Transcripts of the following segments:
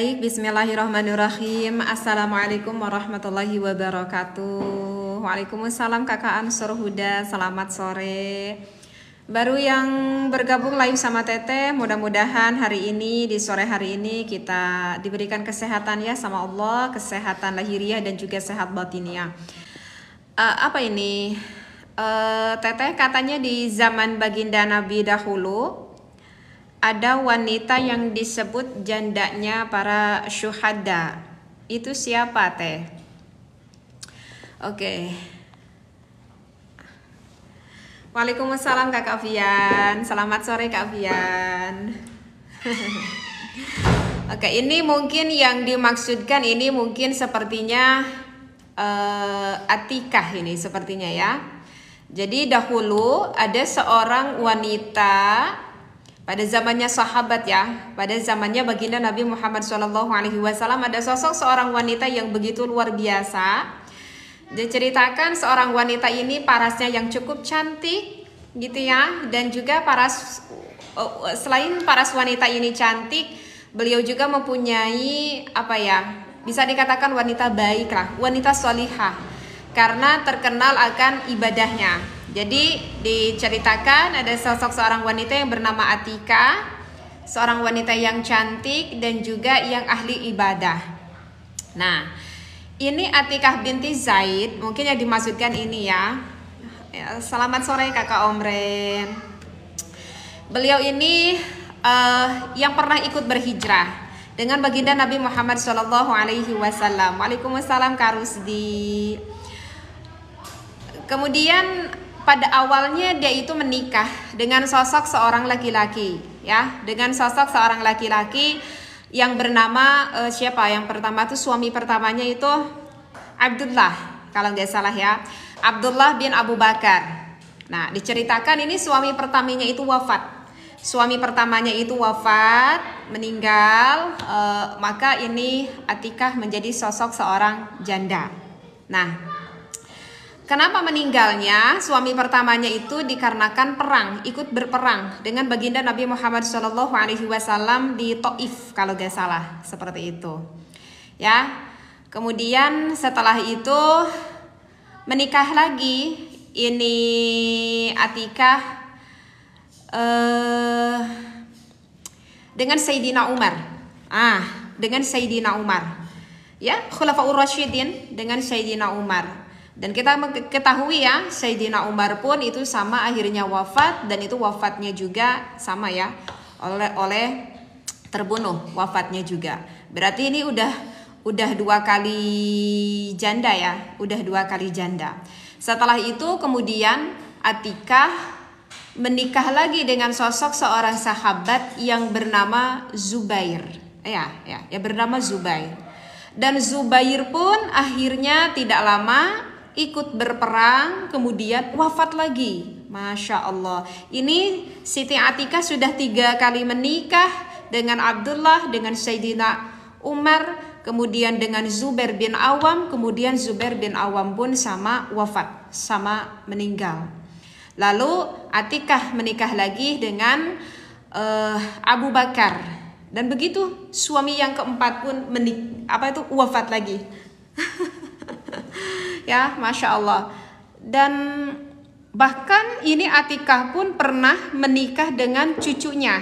Baik, bismillahirrahmanirrahim. Assalamualaikum warahmatullahi wabarakatuh. Waalaikumsalam Kakak Ansur Huda, selamat sore. Baru yang bergabung live sama Teteh, mudah-mudahan hari ini di sore hari ini kita diberikan kesehatan ya sama Allah, kesehatan lahiriah dan juga sehat batiniah. Uh, apa ini? Uh, teteh katanya di zaman baginda Nabi dahulu ada wanita yang disebut jandanya para syuhada. Itu siapa teh? Oke. Okay. Waalaikumsalam Kak Fian. Selamat sore Kak Fian. Oke, okay, ini mungkin yang dimaksudkan ini mungkin sepertinya uh, atikah ini sepertinya ya. Jadi dahulu ada seorang wanita pada zamannya sahabat ya, pada zamannya baginda Nabi Muhammad SAW ada sosok seorang wanita yang begitu luar biasa. Diceritakan seorang wanita ini parasnya yang cukup cantik gitu ya, dan juga paras oh, oh, selain paras wanita ini cantik, beliau juga mempunyai apa ya, bisa dikatakan wanita baik lah, wanita solihah karena terkenal akan ibadahnya. Jadi diceritakan ada sosok seorang wanita yang bernama Atika, seorang wanita yang cantik dan juga yang ahli ibadah. Nah, ini Atika binti Zaid, mungkin yang dimaksudkan ini ya. ya selamat sore Kakak Omren. Beliau ini uh, yang pernah ikut berhijrah dengan baginda Nabi Muhammad Shallallahu Alaihi Wasallam. Waalaikumsalam Karusdi. Kemudian pada awalnya dia itu menikah dengan sosok seorang laki-laki ya dengan sosok seorang laki-laki yang bernama uh, siapa yang pertama itu suami pertamanya itu Abdullah kalau nggak salah ya Abdullah bin Abu Bakar nah diceritakan ini suami pertamanya itu wafat suami pertamanya itu wafat meninggal uh, maka ini Atikah menjadi sosok seorang janda nah Kenapa meninggalnya suami pertamanya itu dikarenakan perang, ikut berperang dengan baginda Nabi Muhammad Shallallahu Alaihi Wasallam di Taif kalau gak salah seperti itu. Ya, kemudian setelah itu menikah lagi ini Atikah eh, dengan Sayyidina Umar. Ah, dengan Sayyidina Umar. Ya, Khulafaur Rasyidin dengan Sayyidina Umar dan kita ketahui ya, Sayyidina Umar pun itu sama akhirnya wafat dan itu wafatnya juga sama ya oleh oleh terbunuh wafatnya juga. Berarti ini udah udah dua kali janda ya, udah dua kali janda. Setelah itu kemudian Atikah menikah lagi dengan sosok seorang sahabat yang bernama Zubair. Ya, ya, ya bernama Zubair. Dan Zubair pun akhirnya tidak lama ikut berperang, kemudian wafat lagi. Masya Allah. Ini Siti Atika sudah tiga kali menikah dengan Abdullah, dengan Sayyidina Umar, kemudian dengan Zubair bin Awam, kemudian Zubair bin Awam pun sama wafat, sama meninggal. Lalu Atikah menikah lagi dengan uh, Abu Bakar. Dan begitu suami yang keempat pun menik apa itu wafat lagi. ya, masya Allah. Dan bahkan ini Atikah pun pernah menikah dengan cucunya,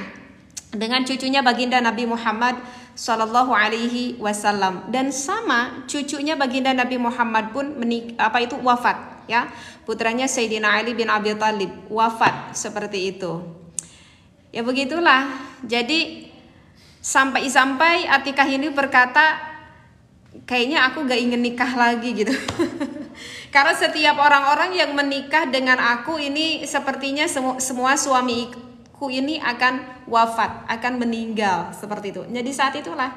dengan cucunya baginda Nabi Muhammad Sallallahu Alaihi Wasallam dan sama cucunya baginda Nabi Muhammad pun menik apa itu wafat ya putranya Sayyidina Ali bin Abi Thalib wafat seperti itu ya begitulah jadi sampai-sampai Atikah ini berkata kayaknya aku gak ingin nikah lagi gitu. Karena setiap orang-orang yang menikah dengan aku ini sepertinya semua, suami suamiku ini akan wafat, akan meninggal seperti itu. Jadi saat itulah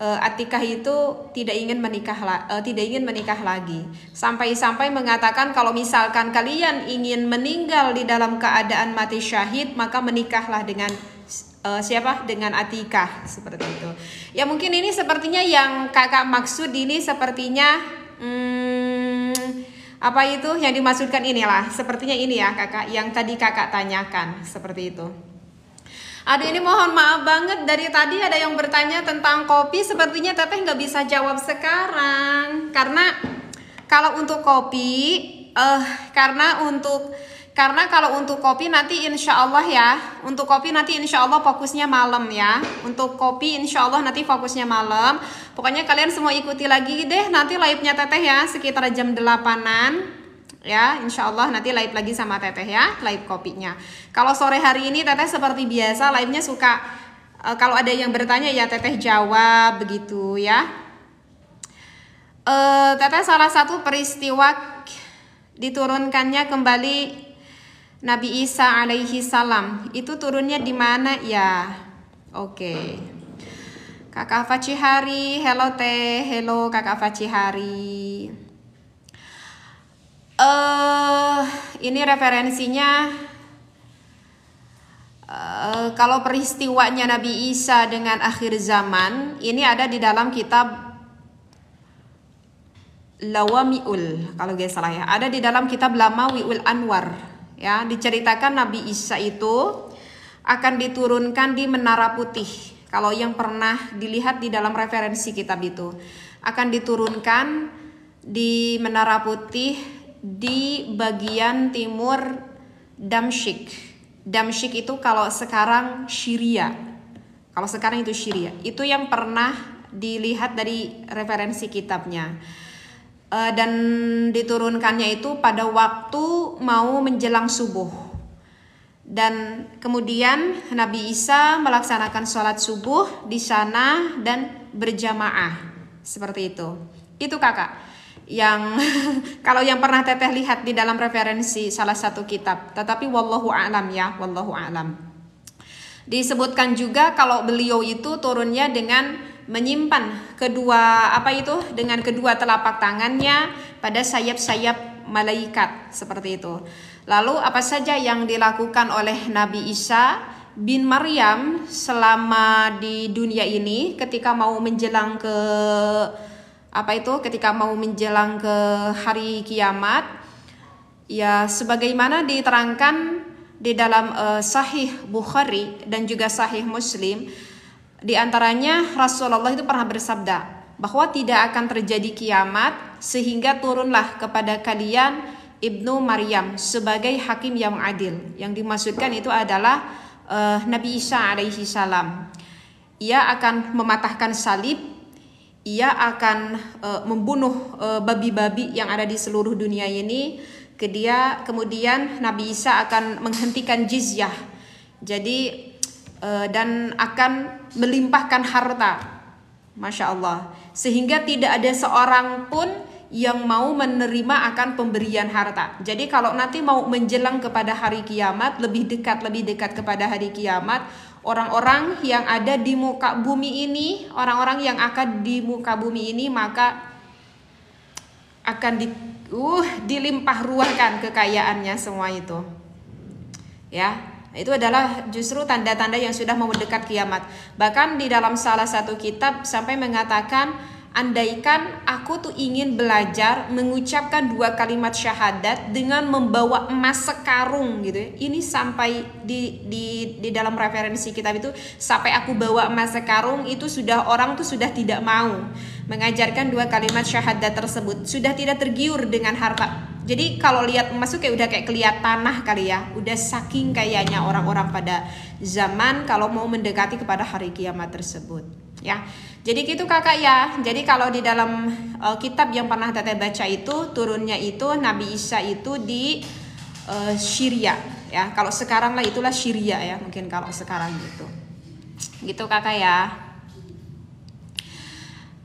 uh, Atikah itu tidak ingin menikah uh, tidak ingin menikah lagi. Sampai-sampai mengatakan kalau misalkan kalian ingin meninggal di dalam keadaan mati syahid, maka menikahlah dengan uh, siapa dengan Atika seperti itu. Ya mungkin ini sepertinya yang kakak maksud ini sepertinya hmm, apa itu yang dimaksudkan inilah sepertinya ini ya kakak yang tadi kakak tanyakan seperti itu. Aduh ini mohon maaf banget dari tadi ada yang bertanya tentang kopi sepertinya teteh nggak bisa jawab sekarang karena kalau untuk kopi eh uh, karena untuk karena kalau untuk kopi nanti insya Allah ya, untuk kopi nanti insya Allah fokusnya malam ya. Untuk kopi insya Allah nanti fokusnya malam. Pokoknya kalian semua ikuti lagi deh nanti live-nya teteh ya sekitar jam 8-an ya insya Allah nanti live lagi sama teteh ya live kopinya kalau sore hari ini teteh seperti biasa live nya suka e, kalau ada yang bertanya ya teteh jawab begitu ya e, teteh salah satu peristiwa diturunkannya kembali Nabi Isa alaihi salam itu turunnya di mana ya? Oke. Okay. Kakak Facihari, hello Teh, hello Kakak Facihari. Eh, uh, ini referensinya Uh, kalau peristiwanya Nabi Isa dengan akhir zaman ini ada di dalam kitab Lawamiul kalau gak salah ya ada di dalam kitab Lamawiul Anwar Ya, diceritakan Nabi Isa itu akan diturunkan di Menara Putih. Kalau yang pernah dilihat di dalam referensi kitab itu akan diturunkan di Menara Putih di bagian timur Damsyik. Damsyik itu kalau sekarang Syria. Kalau sekarang itu Syria. Itu yang pernah dilihat dari referensi kitabnya uh, dan diturunkannya itu pada waktu mau menjelang subuh. Dan kemudian Nabi Isa melaksanakan sholat subuh di sana dan berjamaah seperti itu. Itu kakak yang kalau yang pernah teteh lihat di dalam referensi salah satu kitab. Tetapi wallahu alam ya, wallahu alam. Disebutkan juga kalau beliau itu turunnya dengan menyimpan kedua apa itu dengan kedua telapak tangannya pada sayap-sayap malaikat seperti itu. Lalu apa saja yang dilakukan oleh Nabi Isa bin Maryam selama di dunia ini ketika mau menjelang ke apa itu ketika mau menjelang ke hari kiamat ya sebagaimana diterangkan di dalam uh, sahih Bukhari dan juga sahih Muslim di antaranya Rasulullah itu pernah bersabda bahwa tidak akan terjadi kiamat sehingga turunlah kepada kalian Ibnu Maryam sebagai hakim yang adil. Yang dimaksudkan itu adalah uh, Nabi Isa alaihi salam. Ia akan mematahkan salib, ia akan uh, membunuh babi eh, babi-babi yang ada di seluruh dunia ini. Kedia, kemudian Nabi Isa akan menghentikan jizyah. Jadi Eh, dan akan melimpahkan harta. Masya Allah, sehingga tidak ada seorang pun yang mau menerima akan pemberian harta. Jadi, kalau nanti mau menjelang kepada hari kiamat, lebih dekat, lebih dekat kepada hari kiamat, orang-orang yang ada di muka bumi ini, orang-orang yang akan di muka bumi ini, maka akan di, uh, dilimpah ruahkan kekayaannya semua itu, ya Nah, itu adalah justru tanda-tanda yang sudah mau kiamat. Bahkan di dalam salah satu kitab sampai mengatakan andaikan aku tuh ingin belajar mengucapkan dua kalimat syahadat dengan membawa emas sekarung gitu ya. Ini sampai di di di dalam referensi kitab itu sampai aku bawa emas sekarung itu sudah orang tuh sudah tidak mau mengajarkan dua kalimat syahadat tersebut, sudah tidak tergiur dengan harta jadi kalau lihat emas tuh kayak udah kayak kelihatan tanah kali ya udah saking kayaknya orang-orang pada zaman kalau mau mendekati kepada hari kiamat tersebut ya jadi gitu kakak ya jadi kalau di dalam uh, kitab yang pernah tete baca itu turunnya itu Nabi Isa itu di uh, Syria ya kalau sekarang lah itulah Syria ya mungkin kalau sekarang gitu gitu kakak ya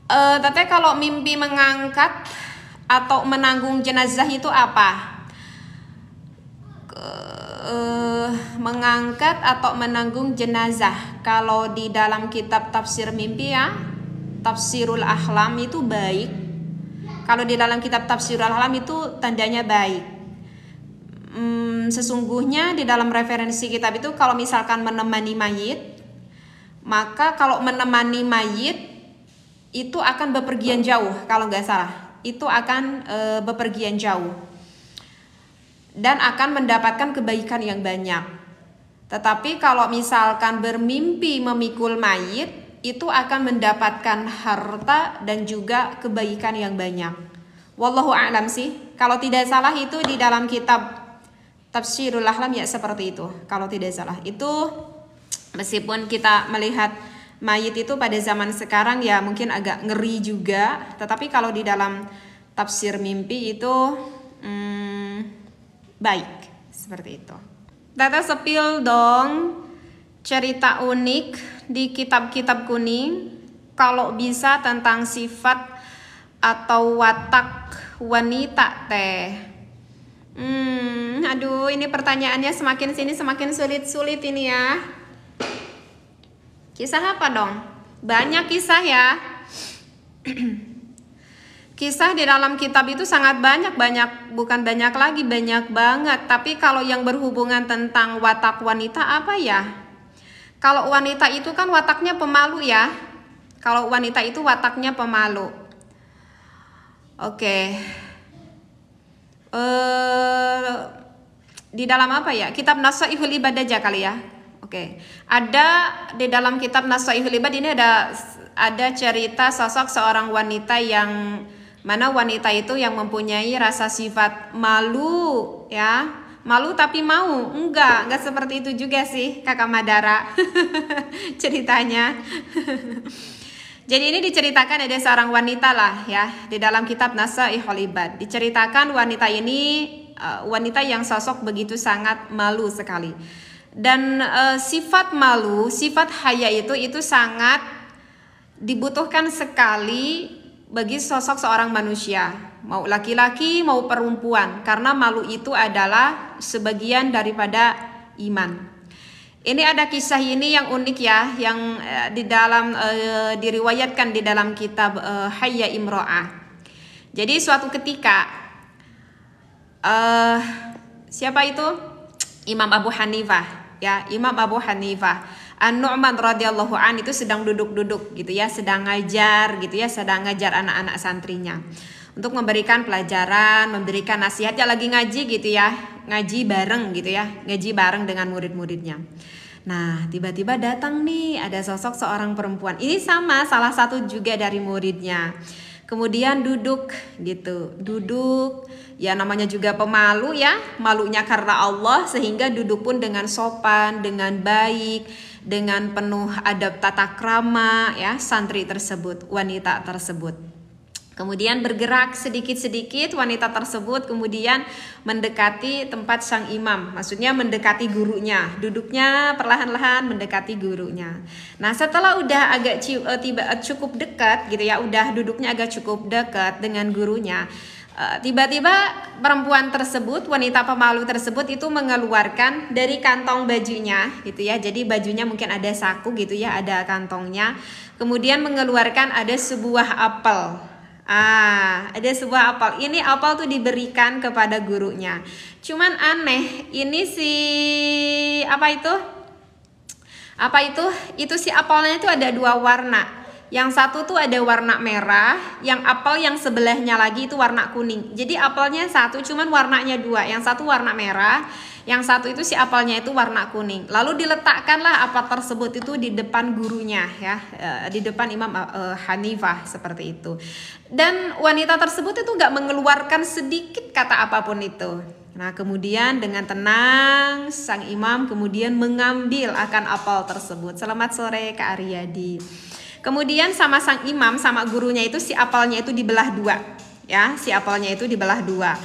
uh, teteh kalau mimpi mengangkat atau menanggung jenazah itu apa? uh, mengangkat atau menanggung jenazah. Kalau di dalam kitab tafsir mimpi ya, tafsirul ahlam itu baik. Kalau di dalam kitab tafsirul ahlam itu tandanya baik. Hmm, sesungguhnya di dalam referensi kitab itu kalau misalkan menemani mayit, maka kalau menemani mayit itu akan bepergian jauh kalau nggak salah itu akan e, bepergian jauh dan akan mendapatkan kebaikan yang banyak. Tetapi kalau misalkan bermimpi memikul mayit, itu akan mendapatkan harta dan juga kebaikan yang banyak. Wallahu a'lam sih. Kalau tidak salah itu di dalam kitab Tafsirul Ahlam ya seperti itu. Kalau tidak salah itu meskipun kita melihat mayit itu pada zaman sekarang ya mungkin agak ngeri juga tetapi kalau di dalam tafsir mimpi itu hmm, baik seperti itu Data sepil dong cerita unik di kitab-kitab kuning kalau bisa tentang sifat atau watak wanita teh Hmm, aduh ini pertanyaannya semakin sini semakin sulit-sulit ini ya. Kisah apa dong? Banyak kisah ya. kisah di dalam kitab itu sangat banyak-banyak, bukan banyak lagi, banyak banget. Tapi kalau yang berhubungan tentang watak wanita apa ya? Kalau wanita itu kan wataknya pemalu ya. Kalau wanita itu wataknya pemalu. Oke. Okay. Uh, eh, di dalam apa ya? Kitab Nasaihul Ibadah aja kali ya. Oke, ada di dalam kitab Nasaihul Ibad ini ada ada cerita sosok seorang wanita yang mana wanita itu yang mempunyai rasa sifat malu ya malu tapi mau enggak enggak seperti itu juga sih kakak Madara ceritanya Jadi ini diceritakan ada seorang wanita lah ya di dalam kitab Nasa Ibad. Diceritakan wanita ini eh, wanita yang sosok begitu sangat malu sekali. Dan e, sifat malu, sifat haya itu itu sangat dibutuhkan sekali bagi sosok seorang manusia, mau laki-laki mau perempuan, karena malu itu adalah sebagian daripada iman. Ini ada kisah ini yang unik ya, yang eh, di dalam e, diriwayatkan di dalam kitab e, Hayya Imro'ah. Jadi suatu ketika e, siapa itu Imam Abu Hanifah ya Imam Abu Hanifah An Nu'man radhiyallahu an itu sedang duduk-duduk gitu ya sedang ngajar gitu ya sedang ngajar anak-anak santrinya untuk memberikan pelajaran memberikan nasihat ya lagi ngaji gitu ya ngaji bareng gitu ya ngaji bareng dengan murid-muridnya Nah, tiba-tiba datang nih ada sosok seorang perempuan. Ini sama salah satu juga dari muridnya. Kemudian duduk gitu, duduk ya namanya juga pemalu ya malunya karena Allah sehingga duduk pun dengan sopan dengan baik dengan penuh adab tata krama ya santri tersebut wanita tersebut Kemudian bergerak sedikit-sedikit wanita tersebut kemudian mendekati tempat sang imam. Maksudnya mendekati gurunya. Duduknya perlahan-lahan mendekati gurunya. Nah, setelah udah agak eh, tiba cukup dekat gitu ya, udah duduknya agak cukup dekat dengan gurunya. Eh, tiba-tiba uh, perempuan tersebut, wanita pemalu tersebut itu mengeluarkan dari kantong bajunya gitu ya. Jadi bajunya mungkin ada saku gitu ya, ada kantongnya. Kemudian mengeluarkan ada sebuah apel. Ah, ada sebuah apel. Ini apel tuh diberikan kepada gurunya. Cuman aneh, ini si apa itu? Apa itu? Itu si apelnya itu ada dua warna yang satu tuh ada warna merah, yang apel yang sebelahnya lagi itu warna kuning. Jadi apelnya satu cuman warnanya dua. Yang satu warna merah, yang satu itu si apelnya itu warna kuning. Lalu diletakkanlah apa tersebut itu di depan gurunya ya, eh, di depan Imam eh, Hanifah seperti itu. Dan wanita tersebut itu nggak mengeluarkan sedikit kata apapun itu. Nah, kemudian dengan tenang sang imam kemudian mengambil akan apel tersebut. Selamat sore Kak Aryadi. Kemudian sama sang imam sama gurunya itu si apalnya itu dibelah dua, ya si apalnya itu dibelah dua.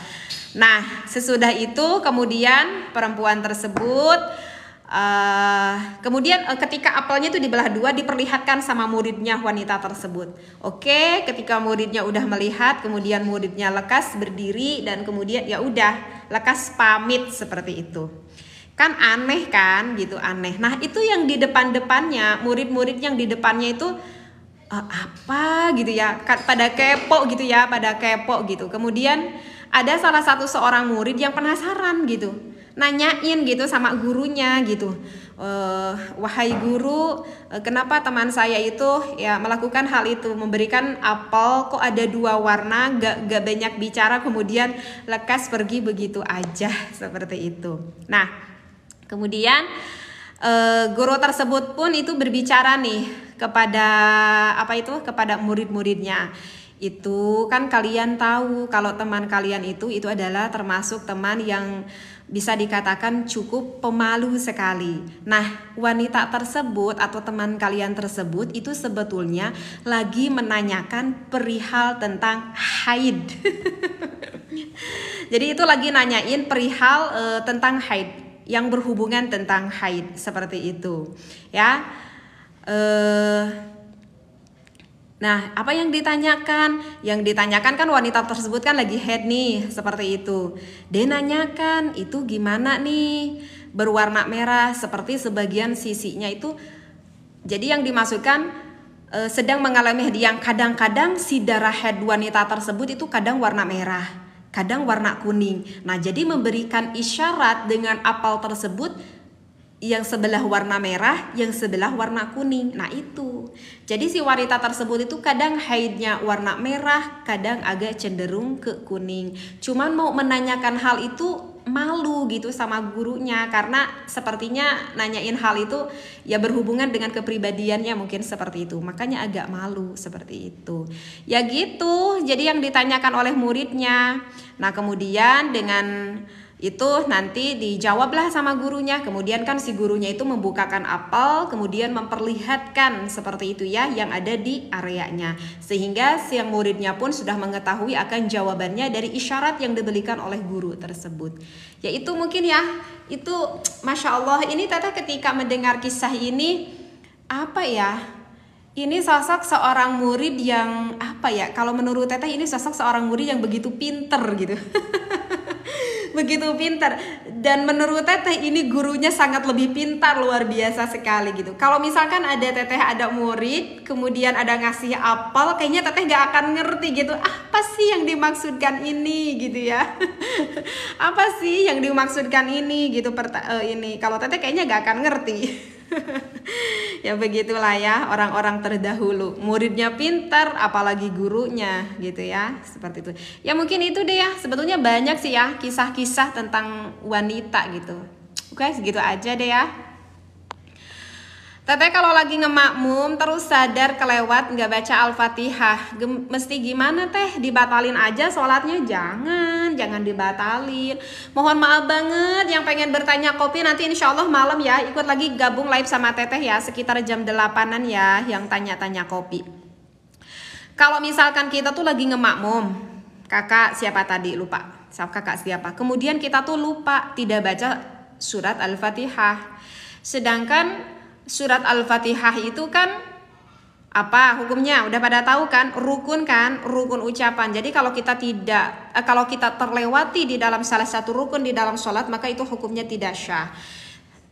Nah sesudah itu kemudian perempuan tersebut Uh, kemudian uh, ketika apelnya itu dibelah dua diperlihatkan sama muridnya wanita tersebut. Oke, ketika muridnya udah melihat, kemudian muridnya lekas berdiri dan kemudian ya udah lekas pamit seperti itu kan aneh kan gitu aneh nah itu yang di depan depannya murid-murid yang di depannya itu e, apa gitu ya pada kepo gitu ya pada kepo gitu kemudian ada salah satu seorang murid yang penasaran gitu nanyain gitu sama gurunya gitu e, wahai guru eh, kenapa teman saya itu ya melakukan hal itu memberikan apel kok ada dua warna gak, gak banyak bicara kemudian lekas pergi begitu aja seperti itu nah Kemudian uh, guru tersebut pun itu berbicara nih kepada apa itu kepada murid-muridnya itu kan kalian tahu kalau teman kalian itu itu adalah termasuk teman yang bisa dikatakan cukup pemalu sekali. Nah, wanita tersebut atau teman kalian tersebut itu sebetulnya lagi menanyakan perihal tentang haid. Jadi itu lagi nanyain perihal uh, tentang haid yang berhubungan tentang haid seperti itu ya eh, nah apa yang ditanyakan yang ditanyakan kan wanita tersebut kan lagi head nih seperti itu dia nanyakan itu gimana nih berwarna merah seperti sebagian sisinya itu jadi yang dimasukkan eh, sedang mengalami head yang kadang-kadang si darah head wanita tersebut itu kadang warna merah kadang warna kuning. Nah, jadi memberikan isyarat dengan apel tersebut yang sebelah warna merah, yang sebelah warna kuning. Nah, itu. Jadi si wanita tersebut itu kadang haidnya warna merah, kadang agak cenderung ke kuning. Cuman mau menanyakan hal itu malu gitu sama gurunya karena sepertinya nanyain hal itu ya berhubungan dengan kepribadiannya mungkin seperti itu makanya agak malu seperti itu ya gitu jadi yang ditanyakan oleh muridnya nah kemudian dengan itu nanti dijawablah sama gurunya kemudian kan si gurunya itu membukakan apel kemudian memperlihatkan seperti itu ya yang ada di areanya sehingga siang muridnya pun sudah mengetahui akan jawabannya dari isyarat yang diberikan oleh guru tersebut yaitu mungkin ya itu masya Allah ini teteh ketika mendengar kisah ini apa ya ini sosok seorang murid yang apa ya kalau menurut teteh ini sosok seorang murid yang begitu pinter gitu begitu pintar dan menurut teteh ini gurunya sangat lebih pintar luar biasa sekali gitu kalau misalkan ada teteh ada murid kemudian ada ngasih apel kayaknya teteh nggak akan ngerti gitu apa sih yang dimaksudkan ini gitu ya apa sih yang dimaksudkan ini gitu perta eh, ini kalau teteh kayaknya nggak akan ngerti ya begitulah ya orang-orang terdahulu muridnya pintar apalagi gurunya gitu ya seperti itu ya mungkin itu deh ya sebetulnya banyak sih ya kisah-kisah tentang wanita gitu oke segitu aja deh ya Teteh kalau lagi ngemakmum terus sadar kelewat nggak baca Al-Fatihah, mesti gimana teh? Dibatalin aja sholatnya? Jangan, jangan dibatalin. Mohon maaf banget yang pengen bertanya kopi nanti insya Allah malam ya ikut lagi gabung live sama teteh ya sekitar jam 8an ya yang tanya-tanya kopi. Kalau misalkan kita tuh lagi ngemakmum, kakak siapa tadi lupa, Siapa kakak siapa? Kemudian kita tuh lupa tidak baca surat Al-Fatihah. Sedangkan surat Al-Fatihah itu kan apa hukumnya? Udah pada tahu kan? Rukun kan? Rukun ucapan. Jadi kalau kita tidak eh, kalau kita terlewati di dalam salah satu rukun di dalam sholat maka itu hukumnya tidak syah.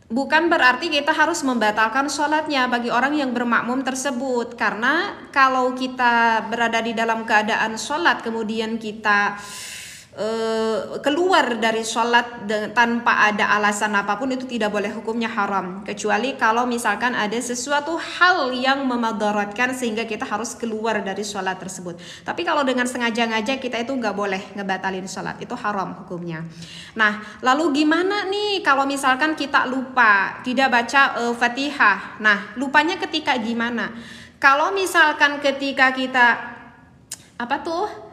Bukan berarti kita harus membatalkan sholatnya bagi orang yang bermakmum tersebut Karena kalau kita berada di dalam keadaan sholat kemudian kita Eh, keluar dari sholat tanpa ada alasan apapun itu tidak boleh hukumnya haram kecuali kalau misalkan ada sesuatu hal yang memadaratkan sehingga kita harus keluar dari sholat tersebut tapi kalau dengan sengaja-ngaja kita itu nggak boleh ngebatalin sholat itu haram hukumnya nah lalu gimana nih kalau misalkan kita lupa tidak baca uh, fatihah nah lupanya ketika gimana kalau misalkan ketika kita apa tuh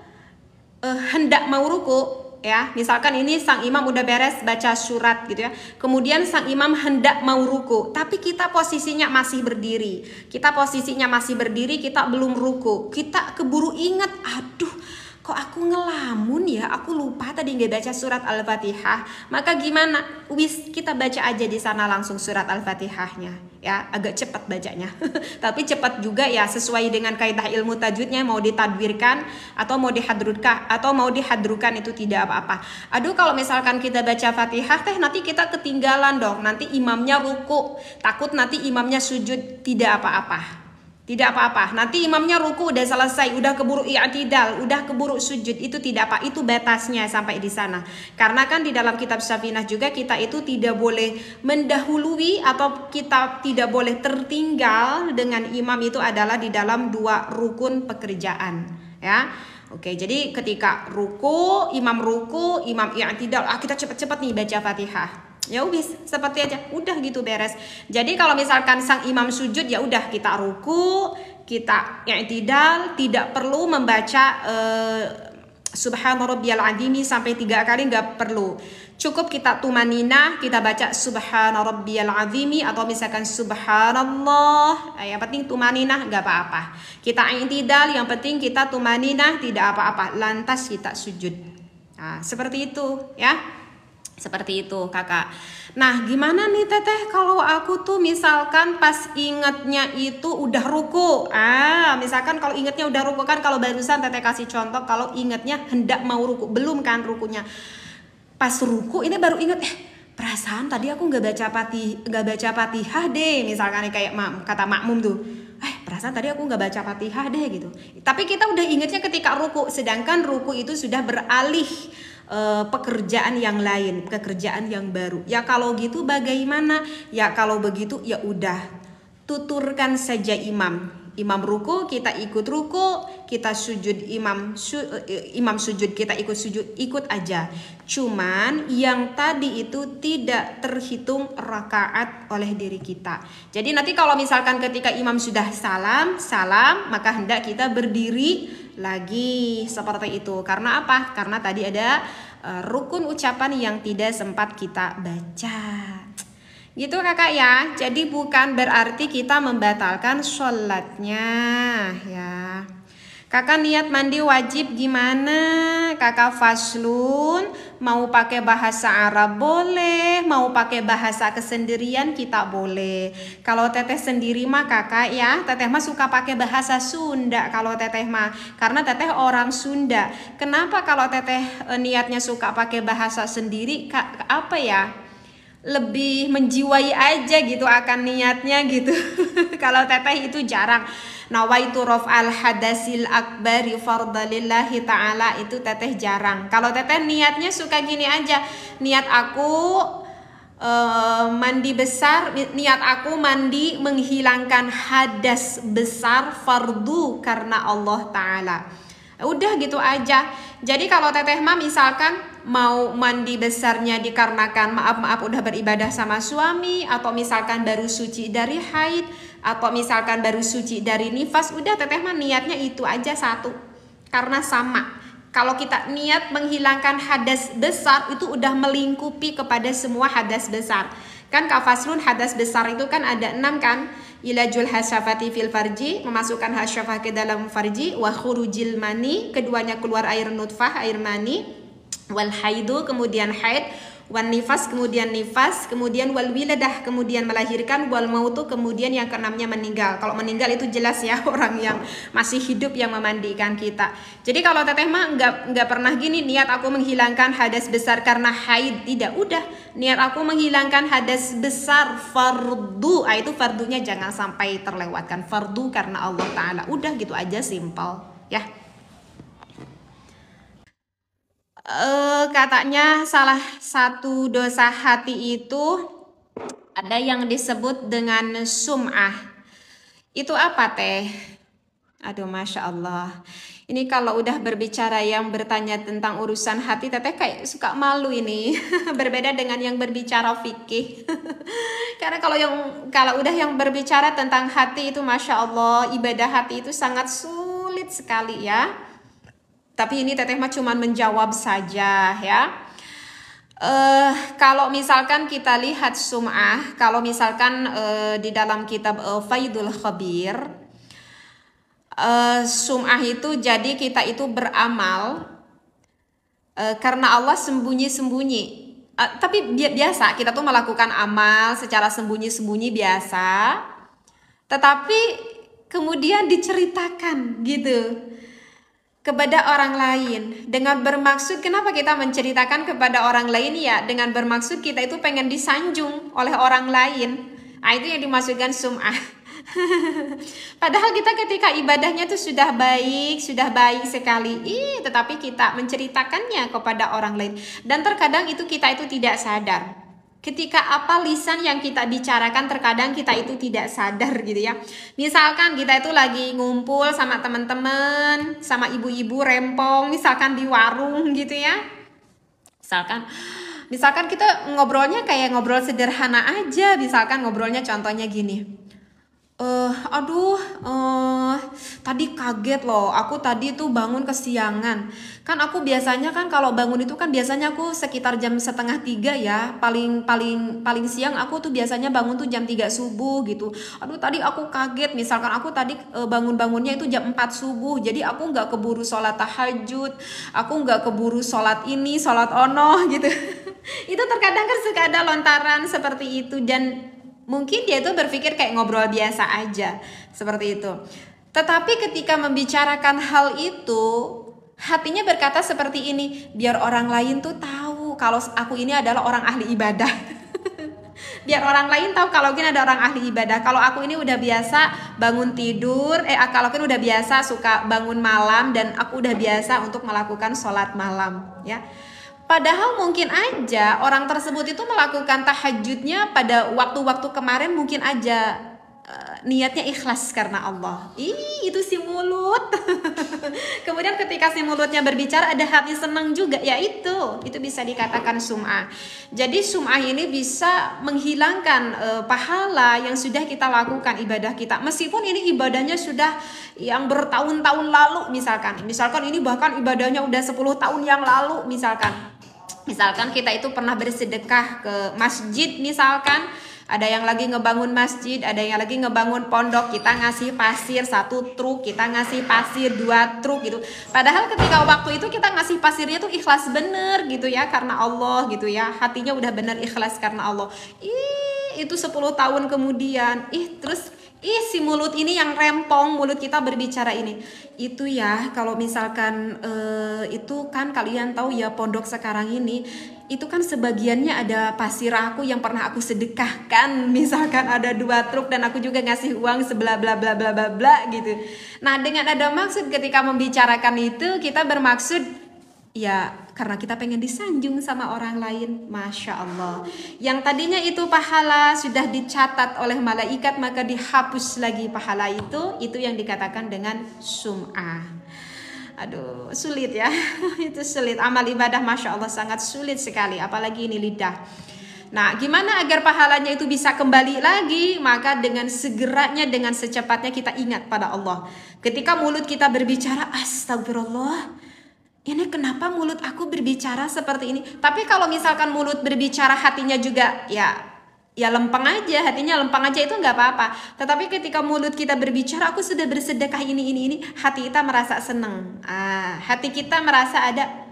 uh, hendak mau ruku ya misalkan ini sang imam udah beres baca surat gitu ya kemudian sang imam hendak mau ruku tapi kita posisinya masih berdiri kita posisinya masih berdiri kita belum ruku kita keburu inget aduh kok aku ngelamun ya aku lupa tadi nggak baca surat al-fatihah maka gimana wis kita baca aja di sana langsung surat al-fatihahnya ya agak cepat bacanya tapi cepat juga ya sesuai dengan kaidah ilmu tajwidnya mau ditadwirkan atau mau dihadrukan atau mau dihadrukan itu tidak apa-apa aduh kalau misalkan kita baca fatihah teh nanti kita ketinggalan dong nanti imamnya ruku takut nanti imamnya sujud tidak apa-apa tidak apa-apa. Nanti imamnya ruku udah selesai, udah keburu i'tidal, udah keburu sujud. Itu tidak apa, itu batasnya sampai di sana. Karena kan di dalam kitab Syafinah juga kita itu tidak boleh mendahului atau kita tidak boleh tertinggal dengan imam itu adalah di dalam dua rukun pekerjaan, ya. Oke, jadi ketika ruku, imam ruku, imam i'tidal, ah kita cepat-cepat nih baca Fatihah ya ubis, seperti aja udah gitu beres jadi kalau misalkan sang imam sujud ya udah kita ruku kita yang tidak tidak perlu membaca eh, Subhanarabbiyal Azimi sampai tiga kali nggak perlu. Cukup kita tumanina, kita baca Subhanarabbiyal Azimi atau misalkan Subhanallah. Eh, yang penting tumanina nggak apa-apa. Kita yang tidak yang penting kita tumanina tidak apa-apa. Lantas kita sujud. Nah, seperti itu ya. Seperti itu kakak Nah gimana nih teteh kalau aku tuh misalkan pas ingetnya itu udah ruku ah Misalkan kalau ingetnya udah ruku kan kalau barusan teteh kasih contoh Kalau ingetnya hendak mau ruku, belum kan rukunya Pas ruku ini baru inget eh perasaan tadi aku nggak baca pati nggak baca patihah deh misalkan kayak mak, kata makmum tuh eh perasaan tadi aku nggak baca patihah deh gitu tapi kita udah ingetnya ketika ruku sedangkan ruku itu sudah beralih Eh, pekerjaan yang lain, pekerjaan yang baru. Ya kalau gitu bagaimana? Ya kalau begitu ya udah tuturkan saja imam imam ruku kita ikut ruku kita sujud imam su, eh, imam sujud kita ikut sujud ikut aja cuman yang tadi itu tidak terhitung rakaat oleh diri kita jadi nanti kalau misalkan ketika imam sudah salam salam maka hendak kita berdiri lagi seperti itu karena apa karena tadi ada uh, rukun ucapan yang tidak sempat kita baca Gitu kakak ya. Jadi bukan berarti kita membatalkan sholatnya ya. Kakak niat mandi wajib gimana? Kakak faslun mau pakai bahasa Arab boleh, mau pakai bahasa kesendirian kita boleh. Kalau teteh sendiri mah kakak ya, teteh mah suka pakai bahasa Sunda kalau teteh mah. Karena teteh orang Sunda. Kenapa kalau teteh eh, niatnya suka pakai bahasa sendiri kak, apa ya? lebih menjiwai aja gitu akan niatnya gitu kalau teteh itu jarang nawaitu rof al hadasil akbari fardalillahi ta'ala itu teteh jarang kalau teteh niatnya suka gini aja niat aku uh, mandi besar niat aku mandi menghilangkan hadas besar fardu karena Allah Ta'ala Ya udah gitu aja. Jadi kalau teteh mah misalkan mau mandi besarnya dikarenakan maaf-maaf udah beribadah sama suami atau misalkan baru suci dari haid atau misalkan baru suci dari nifas udah teteh mah niatnya itu aja satu karena sama kalau kita niat menghilangkan hadas besar itu udah melingkupi kepada semua hadas besar kan kafasrun hadas besar itu kan ada enam kan ilajul hasyafati fil farji memasukkan hasyafah ke dalam farji wa khurujil mani keduanya keluar air nutfah air mani wal haidu kemudian haid wan nifas kemudian nifas kemudian wal wiladah kemudian melahirkan wal mautu kemudian yang keenamnya meninggal kalau meninggal itu jelas ya orang yang masih hidup yang memandikan kita jadi kalau teteh mah nggak nggak pernah gini niat aku menghilangkan hadas besar karena haid tidak udah niat aku menghilangkan hadas besar fardu ah, itu fardunya jangan sampai terlewatkan fardu karena Allah taala udah gitu aja simple ya Eh, katanya salah satu dosa hati itu ada yang disebut dengan sum'ah. Itu apa teh? Aduh Masya Allah. Ini kalau udah berbicara yang bertanya tentang urusan hati, teteh kayak suka malu ini. Berbeda dengan yang berbicara fikih. Karena kalau yang kalau udah yang berbicara tentang hati itu Masya Allah, ibadah hati itu sangat sulit sekali ya tapi ini teteh mah cuman menjawab saja ya. Uh, kalau misalkan kita lihat sum'ah, kalau misalkan uh, di dalam kitab uh, Faidul Khabir, uh, sum'ah itu jadi kita itu beramal uh, karena Allah sembunyi-sembunyi. Uh, tapi bi biasa, kita tuh melakukan amal secara sembunyi-sembunyi biasa, tetapi kemudian diceritakan gitu kepada orang lain dengan bermaksud kenapa kita menceritakan kepada orang lain ya dengan bermaksud kita itu pengen disanjung oleh orang lain nah, itu yang dimaksudkan sum'ah padahal kita ketika ibadahnya itu sudah baik sudah baik sekali ih tetapi kita menceritakannya kepada orang lain dan terkadang itu kita itu tidak sadar Ketika apa lisan yang kita bicarakan terkadang kita itu tidak sadar gitu ya. Misalkan kita itu lagi ngumpul sama teman-teman, sama ibu-ibu rempong misalkan di warung gitu ya. Misalkan misalkan kita ngobrolnya kayak ngobrol sederhana aja, misalkan ngobrolnya contohnya gini. Eh, aduh, eh, tadi kaget loh. Aku tadi tuh bangun kesiangan. Kan aku biasanya kan kalau bangun itu kan biasanya aku sekitar jam setengah tiga ya. Paling paling paling siang aku tuh biasanya bangun tuh jam tiga subuh gitu. Aduh, tadi aku kaget. Misalkan aku tadi uh, eh, bangun bangunnya itu jam empat subuh. Jadi aku nggak keburu sholat tahajud. Aku nggak keburu sholat ini, sholat ono gitu. itu terkadang kan suka ada lontaran seperti itu dan mungkin dia itu berpikir kayak ngobrol biasa aja seperti itu. Tetapi ketika membicarakan hal itu, hatinya berkata seperti ini, biar orang lain tuh tahu kalau aku ini adalah orang ahli ibadah. biar orang lain tahu kalau ini ada orang ahli ibadah. Kalau aku ini udah biasa bangun tidur, eh ah, kalau ini udah biasa suka bangun malam dan aku udah biasa untuk melakukan sholat malam, ya. Padahal mungkin aja orang tersebut itu melakukan tahajudnya pada waktu-waktu kemarin mungkin aja uh, niatnya ikhlas karena Allah. Ih, itu si mulut. Kemudian ketika si mulutnya berbicara ada hati senang juga, ya itu. Itu bisa dikatakan sum'ah. Jadi sum'ah ini bisa menghilangkan uh, pahala yang sudah kita lakukan ibadah kita. Meskipun ini ibadahnya sudah yang bertahun-tahun lalu misalkan. Misalkan ini bahkan ibadahnya udah 10 tahun yang lalu misalkan misalkan kita itu pernah bersedekah ke masjid misalkan ada yang lagi ngebangun masjid, ada yang lagi ngebangun pondok, kita ngasih pasir satu truk, kita ngasih pasir dua truk gitu. Padahal ketika waktu itu kita ngasih pasirnya tuh ikhlas bener gitu ya karena Allah gitu ya. Hatinya udah bener ikhlas karena Allah. Ih, itu 10 tahun kemudian. Ih, terus ih si mulut ini yang rempong mulut kita berbicara ini itu ya kalau misalkan e, itu kan kalian tahu ya pondok sekarang ini itu kan sebagiannya ada pasir aku yang pernah aku sedekahkan misalkan ada dua truk dan aku juga ngasih uang sebelah bla bla bla bla bla gitu nah dengan ada maksud ketika membicarakan itu kita bermaksud ya karena kita pengen disanjung sama orang lain Masya Allah yang tadinya itu pahala sudah dicatat oleh malaikat maka dihapus lagi pahala itu itu yang dikatakan dengan sum'ah aduh sulit ya itu sulit amal ibadah Masya Allah sangat sulit sekali apalagi ini lidah Nah, gimana agar pahalanya itu bisa kembali lagi? Maka dengan segeranya, dengan secepatnya kita ingat pada Allah. Ketika mulut kita berbicara, astagfirullah, ini kenapa mulut aku berbicara seperti ini? Tapi kalau misalkan mulut berbicara hatinya juga ya ya lempeng aja, hatinya lempeng aja itu nggak apa-apa. Tetapi ketika mulut kita berbicara aku sudah bersedekah ini ini ini, hati kita merasa senang. Ah, hati kita merasa ada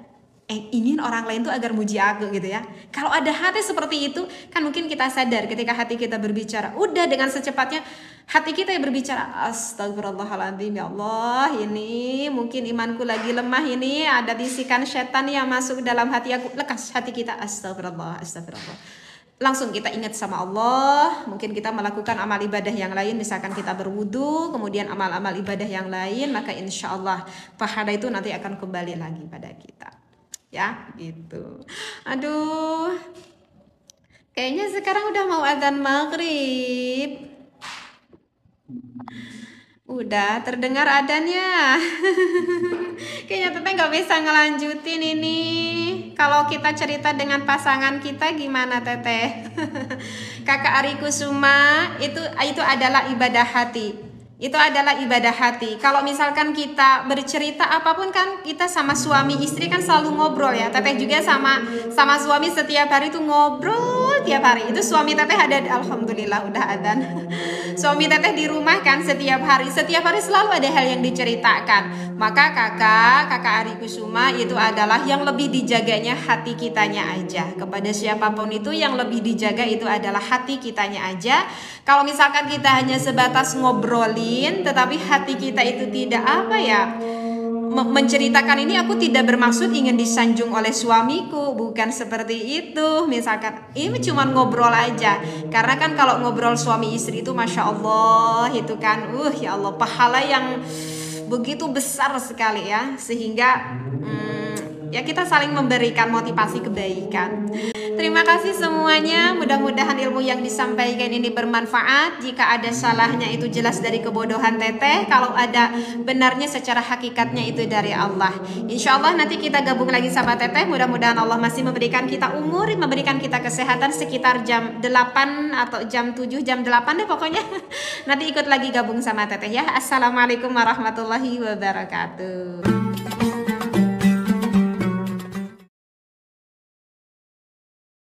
eh, ingin orang lain tuh agar muji aku gitu ya. Kalau ada hati seperti itu, kan mungkin kita sadar ketika hati kita berbicara, udah dengan secepatnya hati kita yang berbicara, astagfirullahaladzim ya Allah, ini mungkin imanku lagi lemah ini, ada bisikan setan yang masuk dalam hati aku, lekas hati kita, astagfirullah, astagfirullah. Langsung kita ingat sama Allah, mungkin kita melakukan amal ibadah yang lain, misalkan kita berwudu, kemudian amal-amal ibadah yang lain, maka insya Allah pahala itu nanti akan kembali lagi pada kita ya gitu aduh kayaknya sekarang udah mau azan maghrib udah terdengar adanya kayaknya teteh nggak bisa ngelanjutin ini kalau kita cerita dengan pasangan kita gimana teteh kakak ariku suma itu itu adalah ibadah hati itu adalah ibadah hati. Kalau misalkan kita bercerita apapun kan kita sama suami istri kan selalu ngobrol ya. Teteh juga sama sama suami setiap hari tuh ngobrol tiap hari itu suami teteh ada alhamdulillah udah adan suami teteh di rumah kan setiap hari setiap hari selalu ada hal yang diceritakan maka kakak kakak Ari Kusuma itu adalah yang lebih dijaganya hati kitanya aja kepada siapapun itu yang lebih dijaga itu adalah hati kitanya aja kalau misalkan kita hanya sebatas ngobrolin tetapi hati kita itu tidak apa ya menceritakan ini aku tidak bermaksud ingin disanjung oleh suamiku bukan seperti itu misalkan ini cuma ngobrol aja karena kan kalau ngobrol suami istri itu masya Allah itu kan uh ya Allah pahala yang begitu besar sekali ya sehingga hmm, ya kita saling memberikan motivasi kebaikan. Terima kasih semuanya. Mudah-mudahan ilmu yang disampaikan ini bermanfaat. Jika ada salahnya itu jelas dari kebodohan teteh. Kalau ada benarnya secara hakikatnya itu dari Allah. Insya Allah nanti kita gabung lagi sama teteh. Mudah-mudahan Allah masih memberikan kita umur, memberikan kita kesehatan sekitar jam 8 atau jam 7, jam 8 deh pokoknya. Nanti ikut lagi gabung sama teteh ya. Assalamualaikum warahmatullahi wabarakatuh.